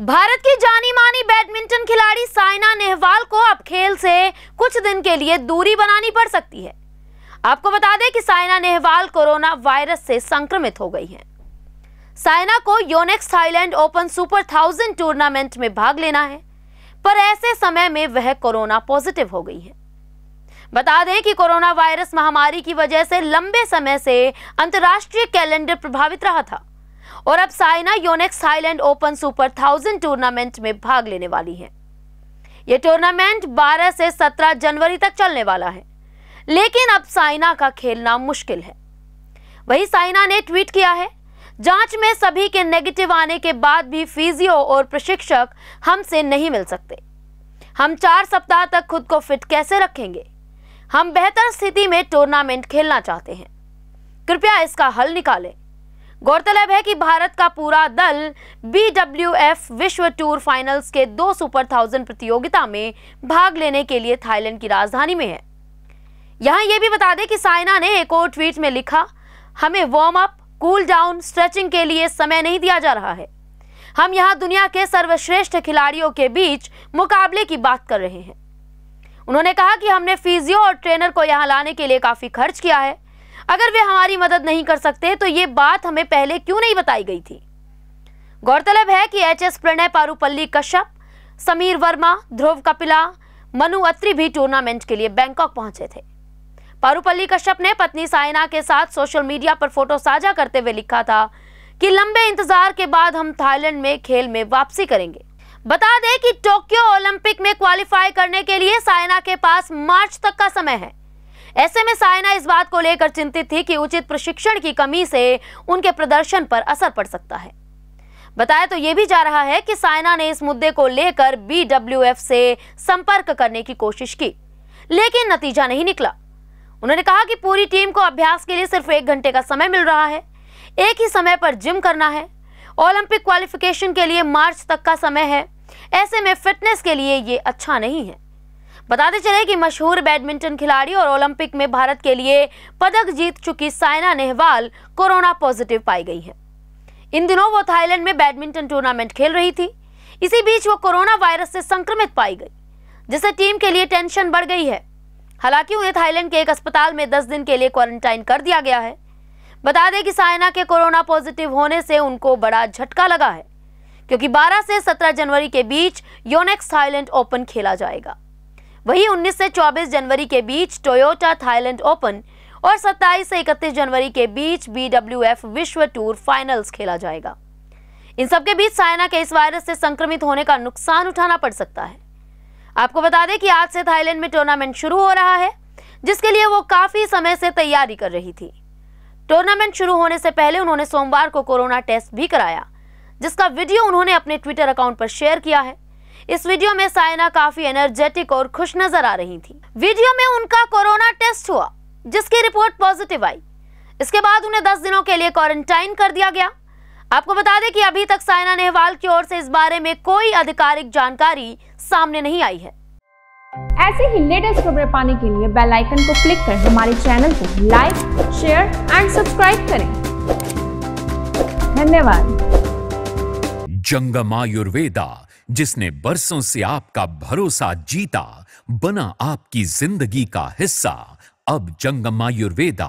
भारत की जानी मानी बैडमिंटन खिलाड़ी साइना नेहवाल को अब खेल से कुछ दिन के लिए दूरी बनानी पड़ सकती है आपको बता दें कि साइना नेहवाल कोरोना वायरस से संक्रमित हो गई हैं। साइना को Yonex Thailand Open super thousand tournament में भाग लेना है पर ऐसे समय में वह कोरोना पॉजिटिव हो गई है बता दें कि कोरोना वायरस महामारी की वजह से लंबे समय से अंतर्राष्ट्रीय कैलेंडर प्रभावित रहा था और अब Saina Yonex Thailand Open super thousand tournament में भाग लेने वाली हैं ये टूर्नामेंट 12 से 17 जनवरी तक चलने वाला है लेकिन अब साइना का खेलना मुश्किल है वही साइना ने ट्वीट किया है जांच में सभी के नेगेटिव आने के बाद भी फिजियो और प्रशिक्षक हमसे नहीं मिल सकते हम चार सप्ताह तक खुद को फिट कैसे रखेंगे हम बेहतर स्थिति में टूर्नामेंट खेलना चाहते हैं कृपया इसका हल निकालें गौरतलब है कि भारत का पूरा दल बीडब्ल्यूएफ विश्व टूर फाइनल्स के दो सुपर थाउजेंड प्रतियोगिता में भाग लेने के लिए थाईलैंड की राजधानी में है यहां यह भी बता दें कि साइना ने एक और ट्वीट में लिखा हमें warm up cool down stretching के लिए समय नहीं दिया जा रहा है हम यहाँ दुनिया के सर्वश्रेष्ठ खिलाड़ियों के बीच मुकाबले की बात कर रहे हैं उन्होंने कहा कि हमने फिजियो और ट्रेनर को यहाँ लाने के लिए काफी खर्च किया है अगर वे हमारी मदद नहीं कर सकते तो ये बात हमें पहले क्यों नहीं बताई गई थी गौरतलब है कि एच एस प्रणय पारूपल्ली कश्यप समीर वर्मा ध्रुव कपिला मनु अत्री भी टूर्नामेंट के लिए बैंकॉक पहुंचे थे पारूपल्ली कश्यप ने पत्नी साइना के साथ सोशल मीडिया पर फोटो साझा करते हुए लिखा था कि लंबे इंतजार के बाद हम थाईलैंड में खेल में वापसी करेंगे बता दें कि टोक्यो ओलंपिक में क्वालिफाई करने के लिए साइना के पास मार्च तक का समय है ऐसे में साइना इस बात को लेकर चिंतित थी कि उचित प्रशिक्षण की कमी से उनके प्रदर्शन पर असर पड़ सकता है बताया तो यह भी जा रहा है कि साइना ने इस मुद्दे को लेकर बीडब्ल्यूएफ से संपर्क करने की कोशिश की लेकिन नतीजा नहीं निकला उन्होंने कहा कि पूरी टीम को अभ्यास के लिए सिर्फ एक घंटे का समय मिल रहा है एक ही समय पर जिम करना है ओलंपिक क्वालिफिकेशन के लिए मार्च तक का समय है ऐसे में फिटनेस के लिए ये अच्छा नहीं है बताते चले कि मशहूर बैडमिंटन खिलाड़ी और ओलंपिक में भारत के लिए पदक जीत चुकी साइना नेहवाल कोरोना पॉजिटिव पाई गई है इन दिनों वो थाईलैंड में बैडमिंटन टूर्नामेंट खेल रही थी इसी बीच वो कोरोना वायरस से संक्रमित पाई गई जिससे टीम के लिए टेंशन बढ़ गई है हालांकि उन्हें थाईलैंड के एक अस्पताल में दस दिन के लिए क्वारंटाइन कर दिया गया है बता दें कि साइना के कोरोना पॉजिटिव होने से उनको बड़ा झटका लगा है क्योंकि 12 से 17 जनवरी के बीच योनेक्स थाईलैंड ओपन खेला जाएगा वहीं 19 से 24 जनवरी के बीच टोयोटा थाईलैंड ओपन और 27 से 31 जनवरी के बीच बीडब्ल्यूएफ विश्व टूर फाइनल्स खेला जाएगा इन सबके बीच साइना के इस वायरस से संक्रमित होने का नुकसान उठाना पड़ सकता है आपको बता दें कि आज से थाईलैंड में टूर्नामेंट शुरू हो रहा है जिसके लिए वो काफी समय से तैयारी कर रही थी टूर्नामेंट शुरू होने से पहले उन्होंने सोमवार को कोरोना टेस्ट भी कराया जिसका वीडियो उन्होंने अपने ट्विटर अकाउंट पर शेयर किया है इस वीडियो में साइना काफी एनर्जेटिक और खुश नजर आ रही थी वीडियो में उनका कोरोना टेस्ट हुआ जिसकी रिपोर्ट पॉजिटिव आई इसके बाद उन्हें दस दिनों के लिए क्वारंटाइन कर दिया गया आपको बता दें कि अभी तक साइना नेहवाल की ओर से इस बारे में कोई आधिकारिक जानकारी सामने नहीं आई है ऐसे ही लेटेस्ट खबरें पाने के लिए बेल आइकन को क्लिक कर हमारे चैनल को लाइक शेयर एंड सब्सक्राइब करें धन्यवाद जंगम आयुर्वेदा जिसने बरसों से आपका भरोसा जीता बना आपकी जिंदगी का हिस्सा अब जंगम आयुर्वेदा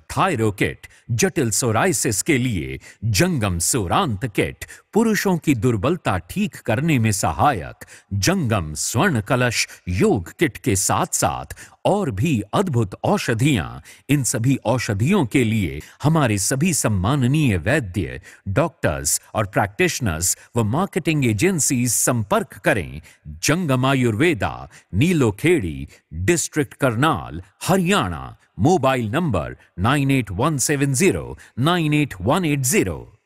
थायरो किट जटिल सोराइसिस के लिए जंगम सोरांत किट पुरुषों की दुर्बलता ठीक करने में सहायक जंगम स्वर्ण कलश योग किट के साथ साथ और भी अद्भुत औषधियां इन सभी औषधियों के लिए हमारे सभी सम्माननीय वैद्य डॉक्टर्स और प्रैक्टिशनर्स व मार्केटिंग एजेंसी संपर्क करें Jangam Ayurveda Nilokheri district Karnal Haryana Mobile number 98170 98180.